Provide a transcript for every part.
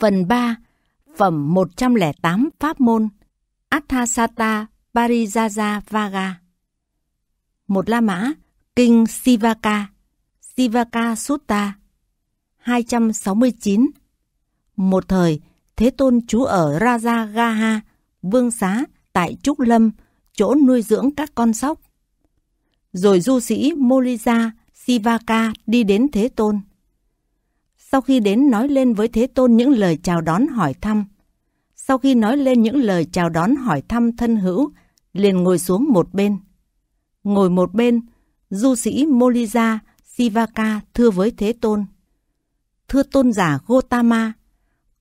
Phần 3 Phẩm 108 Pháp Môn athasata Parijaja Vaga Một La Mã Kinh Sivaka Sivaka Sutta 269 Một thời, Thế Tôn trú ở Raja Gaha, Vương Xá, tại Trúc Lâm, chỗ nuôi dưỡng các con sóc. Rồi du sĩ Molija Sivaka đi đến Thế Tôn. Sau khi đến nói lên với Thế Tôn những lời chào đón hỏi thăm, sau khi nói lên những lời chào đón hỏi thăm thân hữu, liền ngồi xuống một bên. Ngồi một bên, du sĩ Molija Sivaka thưa với Thế Tôn. Thưa tôn giả Gotama,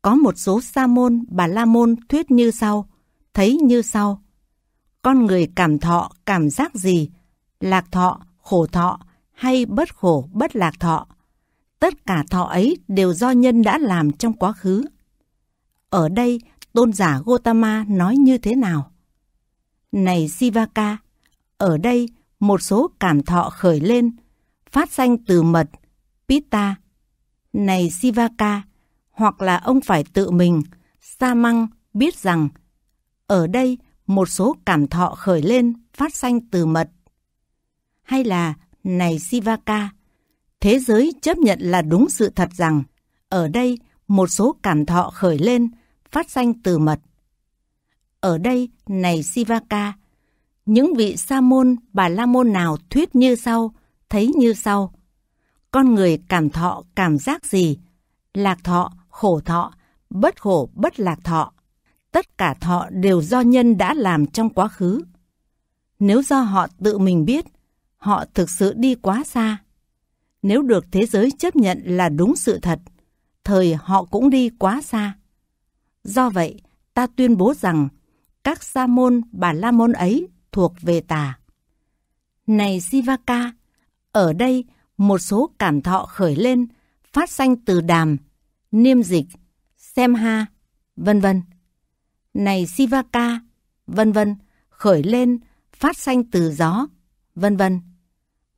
có một số sa môn, bà la môn thuyết như sau, thấy như sau. Con người cảm thọ, cảm giác gì? Lạc thọ, khổ thọ hay bất khổ, bất lạc thọ? tất cả thọ ấy đều do nhân đã làm trong quá khứ. Ở đây, tôn giả Gotama nói như thế nào? Này Sivaka, ở đây một số cảm thọ khởi lên, phát sanh từ mật, Pitta. Này Sivaka, hoặc là ông phải tự mình, Sa Măng biết rằng, ở đây một số cảm thọ khởi lên, phát sanh từ mật. Hay là, này Sivaka, thế giới chấp nhận là đúng sự thật rằng ở đây một số cảm thọ khởi lên, phát sanh từ mật. Ở đây, này Sivaka, những vị sa môn, bà la môn nào thuyết như sau, thấy như sau. Con người cảm thọ cảm giác gì? Lạc thọ, khổ thọ, bất khổ, bất lạc thọ. Tất cả thọ đều do nhân đã làm trong quá khứ. Nếu do họ tự mình biết, họ thực sự đi quá xa nếu được thế giới chấp nhận là đúng sự thật, thời họ cũng đi quá xa. Do vậy, ta tuyên bố rằng các sa môn bà la môn ấy thuộc về tà. Này Sivaka, ở đây một số cảm thọ khởi lên, phát sanh từ đàm, niêm dịch, xem ha, vân vân. Này Sivaka, vân vân, khởi lên, phát sanh từ gió, vân vân.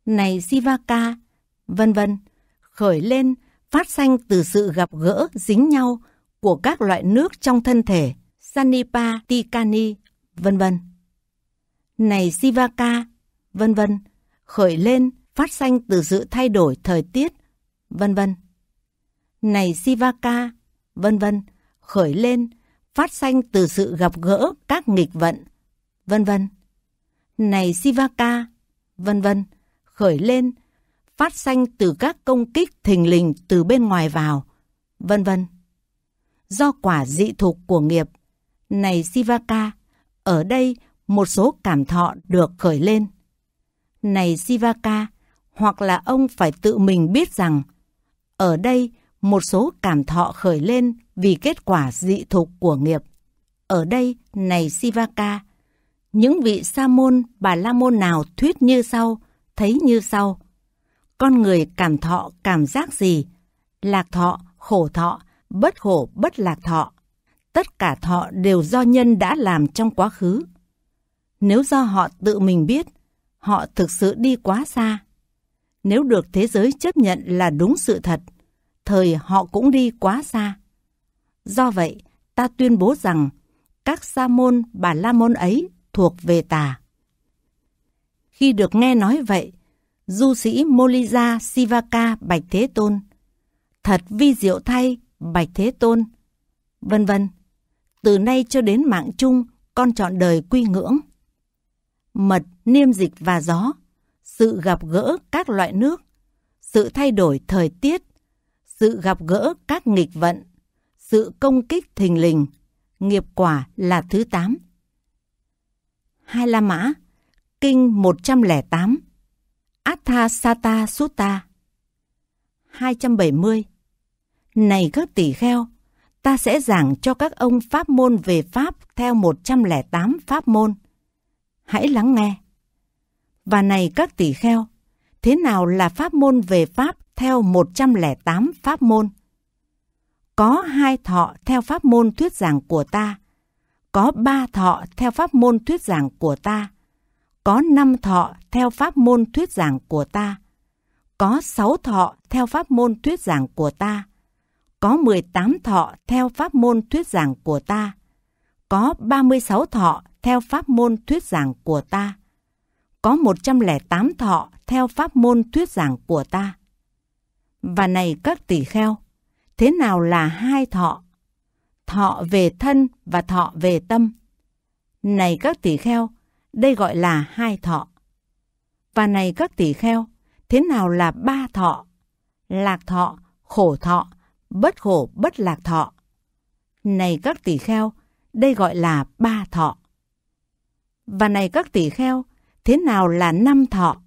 Này Sivaka, vân vân, khởi lên phát sanh từ sự gặp gỡ dính nhau của các loại nước trong thân thể, Sanipa Tikani, vân vân. Này Sivaka, vân vân, khởi lên phát sanh từ sự thay đổi thời tiết, vân vân. Này Sivaka, vân vân, khởi lên phát sanh từ sự gặp gỡ các nghịch vận, vân vân. Này Sivaka, vân vân, khởi lên phát sanh từ các công kích thình lình từ bên ngoài vào, vân vân. Do quả dị thuộc của nghiệp, này Sivaka, ở đây một số cảm thọ được khởi lên. Này Sivaka, hoặc là ông phải tự mình biết rằng, ở đây một số cảm thọ khởi lên vì kết quả dị thục của nghiệp. Ở đây, này Sivaka, những vị sa môn, bà la môn nào thuyết như sau, thấy như sau, con người cảm thọ cảm giác gì, lạc thọ, khổ thọ, bất khổ, bất lạc thọ. Tất cả thọ đều do nhân đã làm trong quá khứ. Nếu do họ tự mình biết, họ thực sự đi quá xa. Nếu được thế giới chấp nhận là đúng sự thật, thời họ cũng đi quá xa. Do vậy, ta tuyên bố rằng các sa môn bà la môn ấy thuộc về tà. Khi được nghe nói vậy, du sĩ Molija Sivaka Bạch Thế Tôn, thật vi diệu thay Bạch Thế Tôn, vân vân. Từ nay cho đến mạng chung, con chọn đời quy ngưỡng. Mật, niêm dịch và gió, sự gặp gỡ các loại nước, sự thay đổi thời tiết, sự gặp gỡ các nghịch vận, sự công kích thình lình, nghiệp quả là thứ 8. Hai La Mã, Kinh 108 atha Atthasata Sutta 270 Này các tỷ kheo, ta sẽ giảng cho các ông pháp môn về Pháp theo 108 pháp môn. Hãy lắng nghe. Và này các tỷ kheo, thế nào là pháp môn về Pháp theo 108 pháp môn? Có hai thọ theo pháp môn thuyết giảng của ta, có ba thọ theo pháp môn thuyết giảng của ta, có năm thọ theo pháp môn thuyết giảng của ta, có sáu thọ theo pháp môn thuyết giảng của ta, có mười tám thọ theo pháp môn thuyết giảng của ta, có ba mươi sáu thọ theo pháp môn thuyết giảng của ta, có một trăm lẻ tám thọ theo pháp môn thuyết giảng của ta. Và này các tỷ kheo, thế nào là hai thọ? Thọ về thân và thọ về tâm. Này các tỷ kheo, đây gọi là hai thọ. Và này các tỷ kheo, thế nào là ba thọ? Lạc thọ, khổ thọ, bất khổ bất lạc thọ. Này các tỷ kheo, đây gọi là ba thọ. Và này các tỷ kheo, thế nào là năm thọ?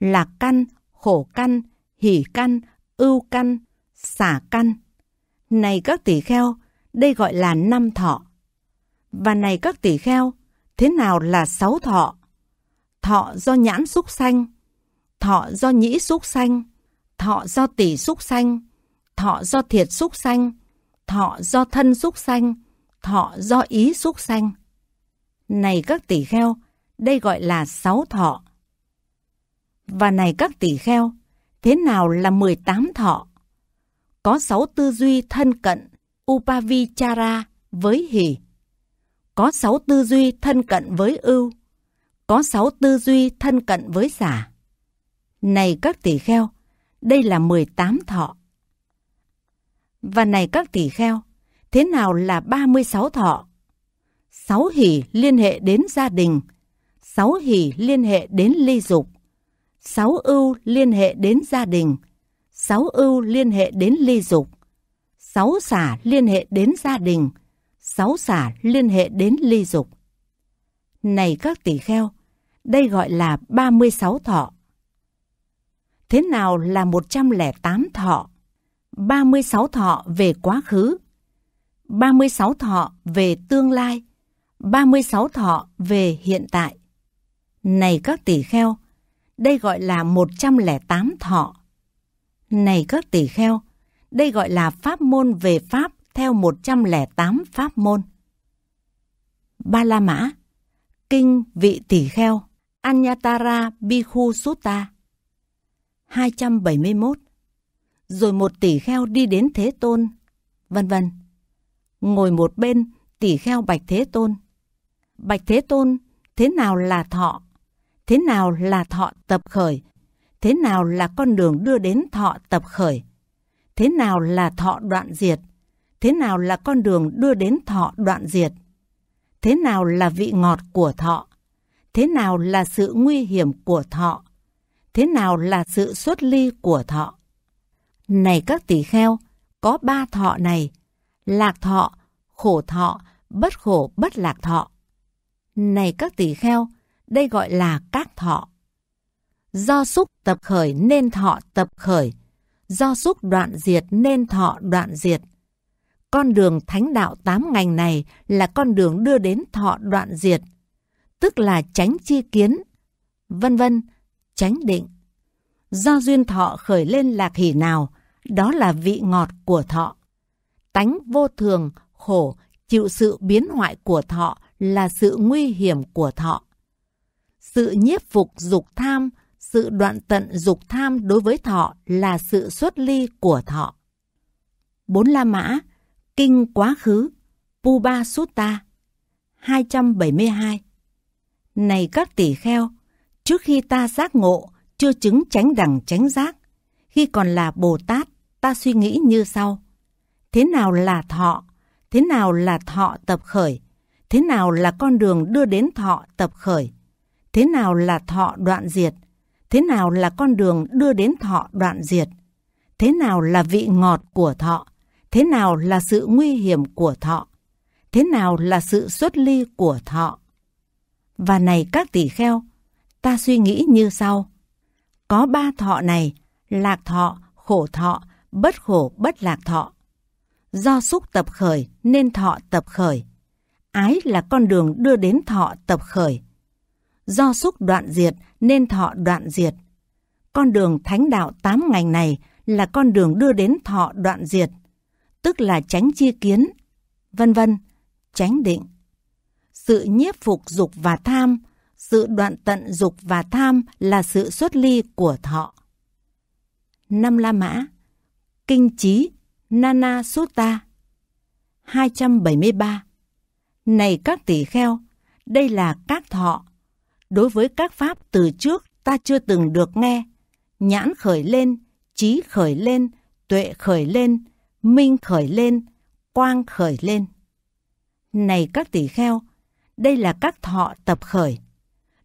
Lạc căn, khổ căn, hỷ căn, ưu căn, xả căn. Này các tỷ kheo, đây gọi là năm thọ. Và này các tỷ kheo, Thế nào là sáu thọ? Thọ do nhãn xúc sanh, thọ do nhĩ xúc sanh, thọ do tỷ xúc sanh, thọ do thiệt xúc sanh, thọ do thân xúc sanh, thọ do ý xúc sanh. Này các tỷ kheo, đây gọi là sáu thọ. Và này các tỷ kheo, thế nào là 18 thọ? Có sáu tư duy thân cận, upavichara với hỷ có sáu tư duy thân cận với ưu, có sáu tư duy thân cận với xả. Này các tỷ kheo, đây là 18 thọ. Và này các tỷ kheo, thế nào là 36 thọ? Sáu hỷ liên hệ đến gia đình, sáu hỷ liên hệ đến ly dục, sáu ưu liên hệ đến gia đình, sáu ưu liên hệ đến ly dục, sáu xả liên hệ đến gia đình, sáu xả liên hệ đến ly dục. Này các tỷ kheo, đây gọi là 36 thọ. Thế nào là 108 thọ? 36 thọ về quá khứ, 36 thọ về tương lai, 36 thọ về hiện tại. Này các tỷ kheo, đây gọi là 108 thọ. Này các tỷ kheo, đây gọi là pháp môn về pháp theo 108 pháp môn. Ba La Mã Kinh Vị Tỷ Kheo Anyatara Bhikkhu Sutta 271 Rồi một tỷ kheo đi đến Thế Tôn, vân vân. Ngồi một bên, tỷ kheo Bạch Thế Tôn. Bạch Thế Tôn, thế nào là thọ? Thế nào là thọ tập khởi? Thế nào là con đường đưa đến thọ tập khởi? Thế nào là thọ đoạn diệt? thế nào là con đường đưa đến thọ đoạn diệt, thế nào là vị ngọt của thọ, thế nào là sự nguy hiểm của thọ, thế nào là sự xuất ly của thọ. Này các tỷ kheo, có ba thọ này, lạc thọ, khổ thọ, bất khổ bất lạc thọ. Này các tỷ kheo, đây gọi là các thọ. Do xúc tập khởi nên thọ tập khởi, do xúc đoạn diệt nên thọ đoạn diệt con đường thánh đạo tám ngành này là con đường đưa đến thọ đoạn diệt, tức là tránh chi kiến, vân vân, tránh định. Do duyên thọ khởi lên lạc hỷ nào, đó là vị ngọt của thọ. Tánh vô thường, khổ, chịu sự biến hoại của thọ là sự nguy hiểm của thọ. Sự nhiếp phục dục tham, sự đoạn tận dục tham đối với thọ là sự xuất ly của thọ. Bốn la mã Kinh quá khứ Puba Sutta 272 Này các tỷ kheo, trước khi ta giác ngộ, chưa chứng tránh đẳng tránh giác, khi còn là Bồ Tát, ta suy nghĩ như sau. Thế nào là thọ? Thế nào là thọ tập khởi? Thế nào là con đường đưa đến thọ tập khởi? Thế nào là thọ đoạn diệt? Thế nào là con đường đưa đến thọ đoạn diệt? Thế nào là vị ngọt của thọ? thế nào là sự nguy hiểm của thọ, thế nào là sự xuất ly của thọ. Và này các tỷ kheo, ta suy nghĩ như sau. Có ba thọ này, lạc thọ, khổ thọ, bất khổ bất lạc thọ. Do xúc tập khởi nên thọ tập khởi. Ái là con đường đưa đến thọ tập khởi. Do xúc đoạn diệt nên thọ đoạn diệt. Con đường thánh đạo tám ngành này là con đường đưa đến thọ đoạn diệt tức là tránh chi kiến, vân vân, tránh định. Sự nhiếp phục dục và tham, sự đoạn tận dục và tham là sự xuất ly của thọ. Năm La Mã Kinh Chí Nana Sutta 273 Này các tỷ kheo, đây là các thọ. Đối với các pháp từ trước ta chưa từng được nghe, nhãn khởi lên, trí khởi lên, tuệ khởi lên, minh khởi lên, quang khởi lên. Này các tỷ kheo, đây là các thọ tập khởi.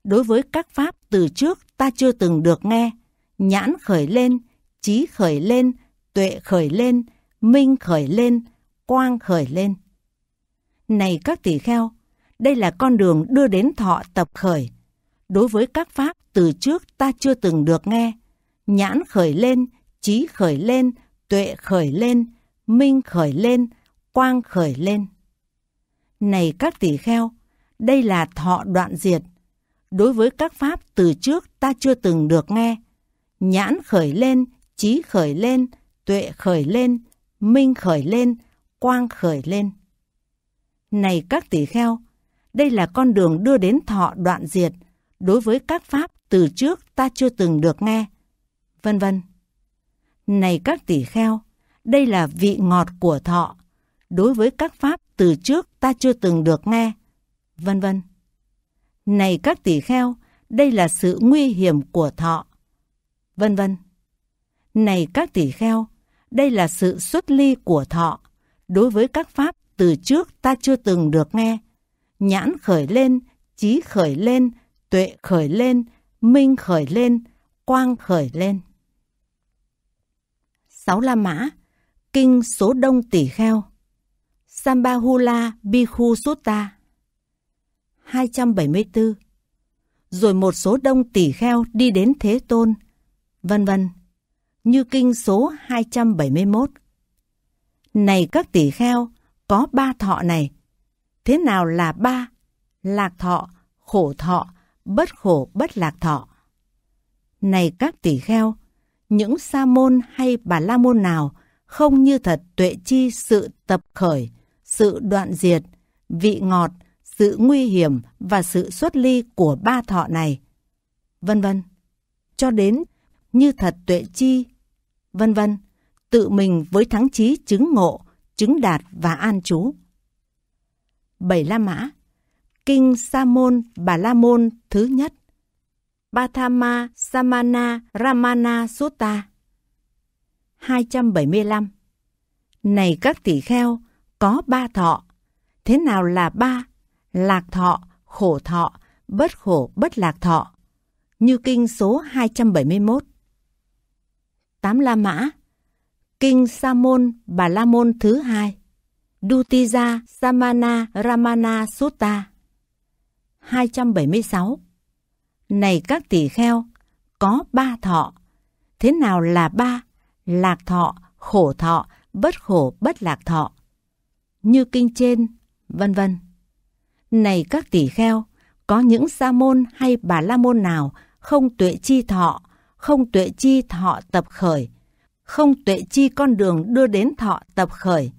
Đối với các pháp từ trước ta chưa từng được nghe, nhãn khởi lên, trí khởi lên, tuệ khởi lên, minh khởi lên, quang khởi lên. Này các tỷ kheo, đây là con đường đưa đến thọ tập khởi. Đối với các pháp từ trước ta chưa từng được nghe, nhãn khởi lên, trí khởi lên, tuệ khởi lên, minh khởi lên, quang khởi lên. Này các tỷ kheo, đây là thọ đoạn diệt. Đối với các pháp từ trước ta chưa từng được nghe. Nhãn khởi lên, trí khởi lên, tuệ khởi lên, minh khởi lên, quang khởi lên. Này các tỷ kheo, đây là con đường đưa đến thọ đoạn diệt đối với các pháp từ trước ta chưa từng được nghe. Vân vân. Này các tỷ kheo, đây là vị ngọt của thọ, đối với các pháp từ trước ta chưa từng được nghe, vân vân. Này các tỷ kheo, đây là sự nguy hiểm của thọ, vân vân. Này các tỷ kheo, đây là sự xuất ly của thọ, đối với các pháp từ trước ta chưa từng được nghe. Nhãn khởi lên, trí khởi lên, tuệ khởi lên, minh khởi lên, quang khởi lên. Sáu La Mã Kinh số đông tỷ kheo Sambahula Bhikkhu Sutta 274 Rồi một số đông tỷ kheo đi đến Thế Tôn, vân vân, như kinh số 271. Này các tỷ kheo, có ba thọ này. Thế nào là ba? Lạc thọ, khổ thọ, bất khổ bất lạc thọ. Này các tỷ kheo, những sa môn hay bà la môn nào – không như thật tuệ chi sự tập khởi, sự đoạn diệt, vị ngọt, sự nguy hiểm và sự xuất ly của ba thọ này, vân vân. Cho đến như thật tuệ chi, vân vân, tự mình với thắng trí chứng ngộ, chứng đạt và an trú. Bảy La Mã Kinh Sa Môn Bà La Môn thứ nhất Bathama Samana Ramana Sutta 275 Này các tỷ kheo, có ba thọ. Thế nào là ba? Lạc thọ, khổ thọ, bất khổ bất lạc thọ. Như kinh số 271 Tám La Mã Kinh Sa Môn Bà La Môn thứ hai Dutija Samana Ramana Sutta 276 Này các tỷ kheo, có ba thọ. Thế nào là ba? lạc thọ, khổ thọ, bất khổ bất lạc thọ. Như kinh trên, vân vân. Này các tỷ kheo, có những sa môn hay bà la môn nào không tuệ chi thọ, không tuệ chi thọ tập khởi, không tuệ chi con đường đưa đến thọ tập khởi,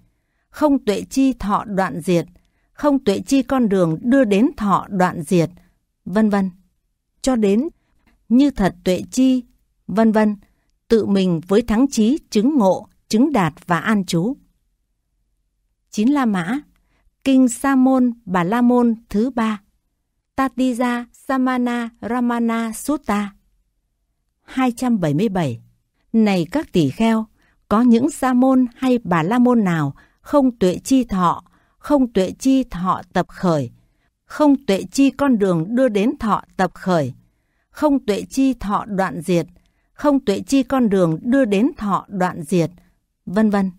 không tuệ chi thọ đoạn diệt, không tuệ chi con đường đưa đến thọ đoạn diệt, vân vân. Cho đến như thật tuệ chi, vân vân tự mình với thắng trí, chứng ngộ, chứng đạt và an trú. chín La Mã Kinh Sa Môn Bà La Môn thứ ba Tatija Samana Ramana Sutta 277 Này các tỷ kheo, có những sa môn hay bà la môn nào không tuệ chi thọ, không tuệ chi thọ tập khởi, không tuệ chi con đường đưa đến thọ tập khởi, không tuệ chi thọ đoạn diệt, không tuệ chi con đường đưa đến thọ đoạn diệt, vân vân.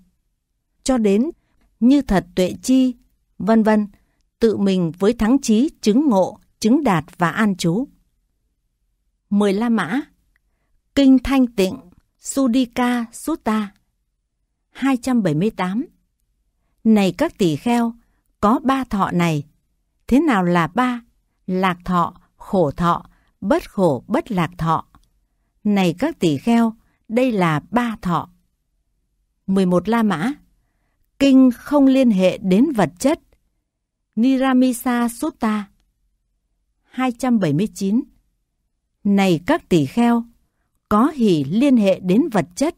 Cho đến như thật tuệ chi, vân vân, tự mình với thắng trí chứng ngộ, chứng đạt và an trú. 10 La Mã Kinh Thanh Tịnh Sudika Sutta 278 Này các tỷ kheo, có ba thọ này. Thế nào là ba? Lạc thọ, khổ thọ, bất khổ bất lạc thọ. Này các tỷ kheo, đây là ba thọ. 11 La Mã Kinh không liên hệ đến vật chất. Niramisa Sutta 279 Này các tỷ kheo, có hỷ liên hệ đến vật chất,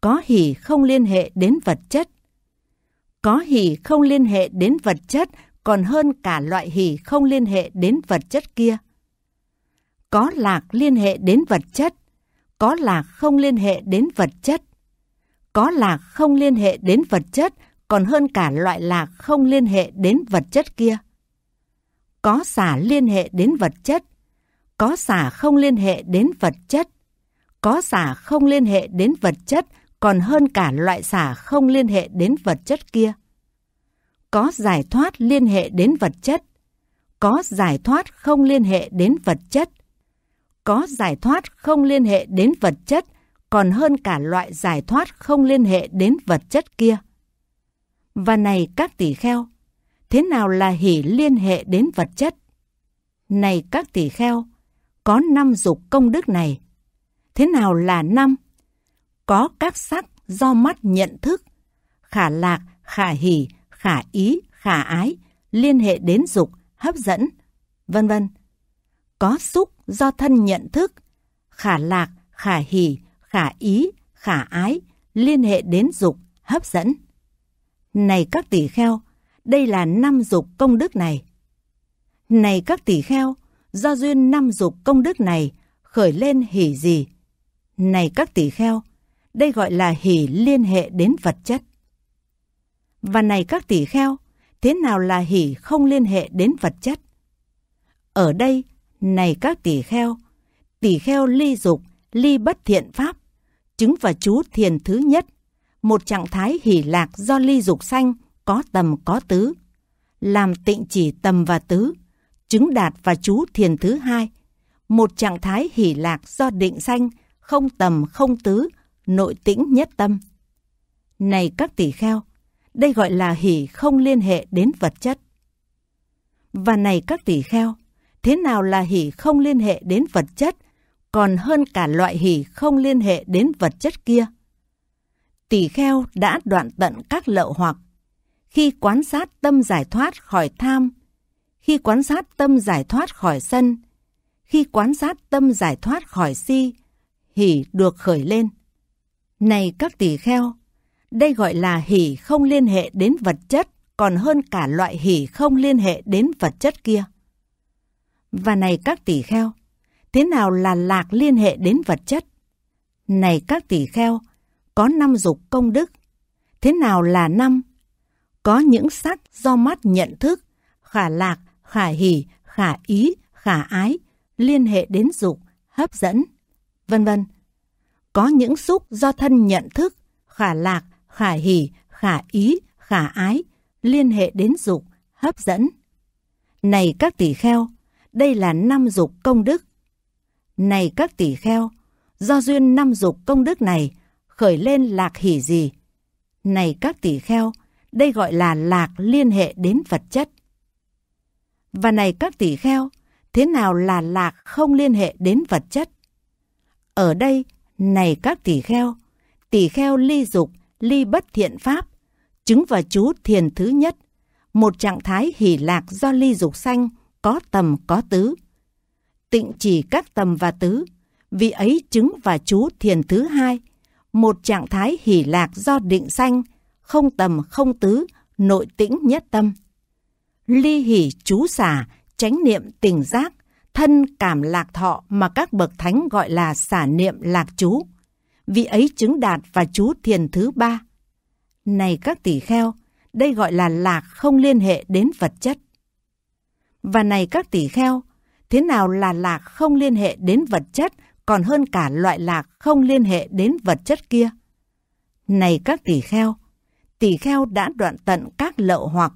có hỷ không liên hệ đến vật chất. Có hỷ không liên hệ đến vật chất còn hơn cả loại hỷ không liên hệ đến vật chất kia. Có lạc liên hệ đến vật chất, có lạc không liên hệ đến vật chất. Có lạc không liên hệ đến vật chất còn hơn cả loại lạc không liên hệ đến vật chất kia. Có xả liên hệ đến vật chất, có xả không liên hệ đến vật chất, có xả không liên hệ đến vật chất còn hơn cả loại xả không liên hệ đến vật chất kia. Có giải thoát liên hệ đến vật chất, có giải thoát không liên hệ đến vật chất, có giải thoát không liên hệ đến vật chất còn hơn cả loại giải thoát không liên hệ đến vật chất kia. Và này các tỷ kheo, thế nào là hỷ liên hệ đến vật chất? Này các tỷ kheo, có năm dục công đức này. Thế nào là năm? Có các sắc do mắt nhận thức, khả lạc, khả hỷ, khả ý, khả ái, liên hệ đến dục, hấp dẫn, vân vân có xúc do thân nhận thức, khả lạc, khả hỷ, khả ý, khả ái, liên hệ đến dục, hấp dẫn. Này các tỷ kheo, đây là năm dục công đức này. Này các tỷ kheo, do duyên năm dục công đức này khởi lên hỷ gì? Này các tỷ kheo, đây gọi là hỷ liên hệ đến vật chất. Và này các tỷ kheo, thế nào là hỷ không liên hệ đến vật chất? Ở đây, này các tỷ kheo, tỷ kheo ly dục, ly bất thiện pháp, chứng và chú thiền thứ nhất, một trạng thái hỷ lạc do ly dục sanh có tầm có tứ, làm tịnh chỉ tầm và tứ, chứng đạt và chú thiền thứ hai, một trạng thái hỷ lạc do định sanh, không tầm không tứ, nội tĩnh nhất tâm. Này các tỷ kheo, đây gọi là hỷ không liên hệ đến vật chất. Và này các tỷ kheo, thế nào là hỷ không liên hệ đến vật chất, còn hơn cả loại hỷ không liên hệ đến vật chất kia. tỳ kheo đã đoạn tận các lậu hoặc. Khi quan sát tâm giải thoát khỏi tham, khi quan sát tâm giải thoát khỏi sân, khi quan sát tâm giải thoát khỏi si, hỷ được khởi lên. Này các tỳ kheo, đây gọi là hỷ không liên hệ đến vật chất còn hơn cả loại hỷ không liên hệ đến vật chất kia. Và này các tỷ kheo, thế nào là lạc liên hệ đến vật chất? Này các tỷ kheo, có năm dục công đức. Thế nào là năm? Có những sắc do mắt nhận thức, khả lạc, khả hỷ, khả ý, khả ái, liên hệ đến dục, hấp dẫn, vân vân. Có những xúc do thân nhận thức, khả lạc, khả hỷ, khả ý, khả ái, liên hệ đến dục, hấp dẫn. Này các tỷ kheo, đây là năm dục công đức. Này các tỷ kheo, do duyên năm dục công đức này khởi lên lạc hỷ gì? Này các tỷ kheo, đây gọi là lạc liên hệ đến vật chất. Và này các tỷ kheo, thế nào là lạc không liên hệ đến vật chất? Ở đây, này các tỷ kheo, tỷ kheo ly dục, ly bất thiện pháp, chứng và chú thiền thứ nhất, một trạng thái hỷ lạc do ly dục sanh, có tầm có tứ. Tịnh chỉ các tầm và tứ, vì ấy chứng và chú thiền thứ hai, một trạng thái hỷ lạc do định sanh, không tầm không tứ, nội tĩnh nhất tâm. Ly hỷ chú xả, chánh niệm tỉnh giác, thân cảm lạc thọ mà các bậc thánh gọi là xả niệm lạc chú. vì ấy chứng đạt và chú thiền thứ ba. Này các tỷ kheo, đây gọi là lạc không liên hệ đến vật chất. Và này các tỷ kheo, thế nào là lạc không liên hệ đến vật chất còn hơn cả loại lạc không liên hệ đến vật chất kia? Này các tỷ kheo, tỷ kheo đã đoạn tận các lậu hoặc.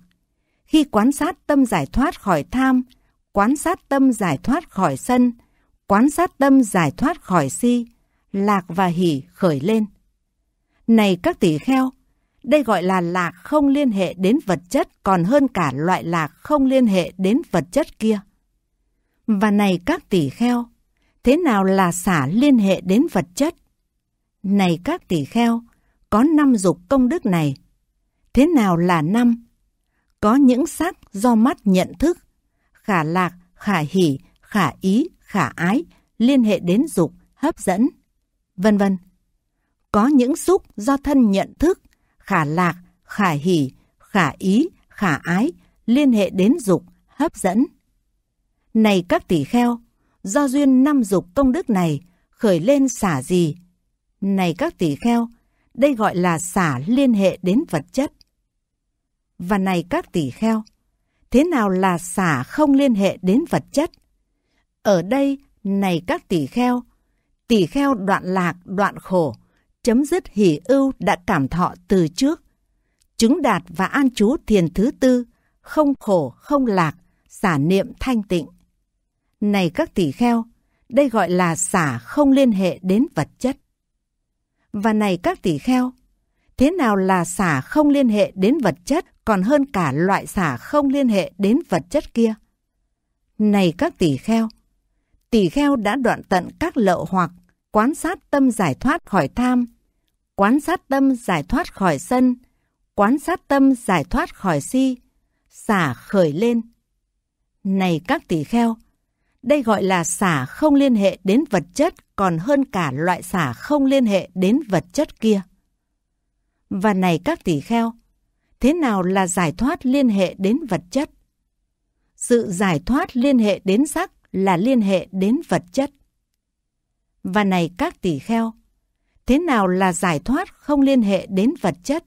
Khi quan sát tâm giải thoát khỏi tham, quan sát tâm giải thoát khỏi sân, quan sát tâm giải thoát khỏi si, lạc và hỷ khởi lên. Này các tỷ kheo, đây gọi là lạc không liên hệ đến vật chất còn hơn cả loại lạc không liên hệ đến vật chất kia. Và này các tỷ kheo, thế nào là xả liên hệ đến vật chất? Này các tỷ kheo, có năm dục công đức này. Thế nào là năm? Có những sắc do mắt nhận thức, khả lạc, khả hỷ, khả ý, khả ái, liên hệ đến dục, hấp dẫn, vân vân. Có những xúc do thân nhận thức, khả lạc, khả hỷ, khả ý, khả ái, liên hệ đến dục, hấp dẫn. Này các tỷ kheo, do duyên năm dục công đức này khởi lên xả gì? Này các tỷ kheo, đây gọi là xả liên hệ đến vật chất. Và này các tỷ kheo, thế nào là xả không liên hệ đến vật chất? Ở đây, này các tỷ kheo, tỷ kheo đoạn lạc, đoạn khổ, chấm dứt hỷ ưu đã cảm thọ từ trước. Chứng đạt và an trú thiền thứ tư, không khổ, không lạc, xả niệm thanh tịnh. Này các tỷ kheo, đây gọi là xả không liên hệ đến vật chất. Và này các tỷ kheo, thế nào là xả không liên hệ đến vật chất còn hơn cả loại xả không liên hệ đến vật chất kia? Này các tỷ kheo, tỷ kheo đã đoạn tận các lậu hoặc, quán sát tâm giải thoát khỏi tham, quán sát tâm giải thoát khỏi sân, quán sát tâm giải thoát khỏi si, xả khởi lên. Này các tỷ kheo, đây gọi là xả không liên hệ đến vật chất còn hơn cả loại xả không liên hệ đến vật chất kia. Và này các tỷ kheo, thế nào là giải thoát liên hệ đến vật chất? Sự giải thoát liên hệ đến sắc là liên hệ đến vật chất. Và này các tỷ kheo, thế nào là giải thoát không liên hệ đến vật chất?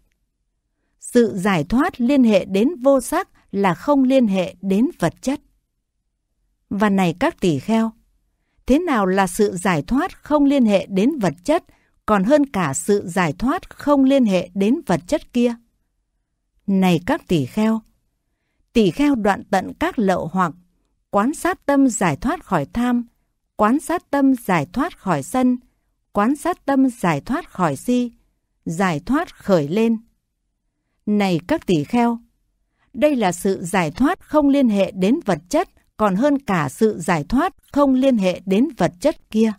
Sự giải thoát liên hệ đến vô sắc là không liên hệ đến vật chất. Và này các tỷ kheo, thế nào là sự giải thoát không liên hệ đến vật chất còn hơn cả sự giải thoát không liên hệ đến vật chất kia? Này các tỷ kheo, tỷ kheo đoạn tận các lậu hoặc, quán sát tâm giải thoát khỏi tham, quán sát tâm giải thoát khỏi sân, quán sát tâm giải thoát khỏi si, giải thoát khởi lên. Này các tỷ kheo, đây là sự giải thoát không liên hệ đến vật chất còn hơn cả sự giải thoát không liên hệ đến vật chất kia.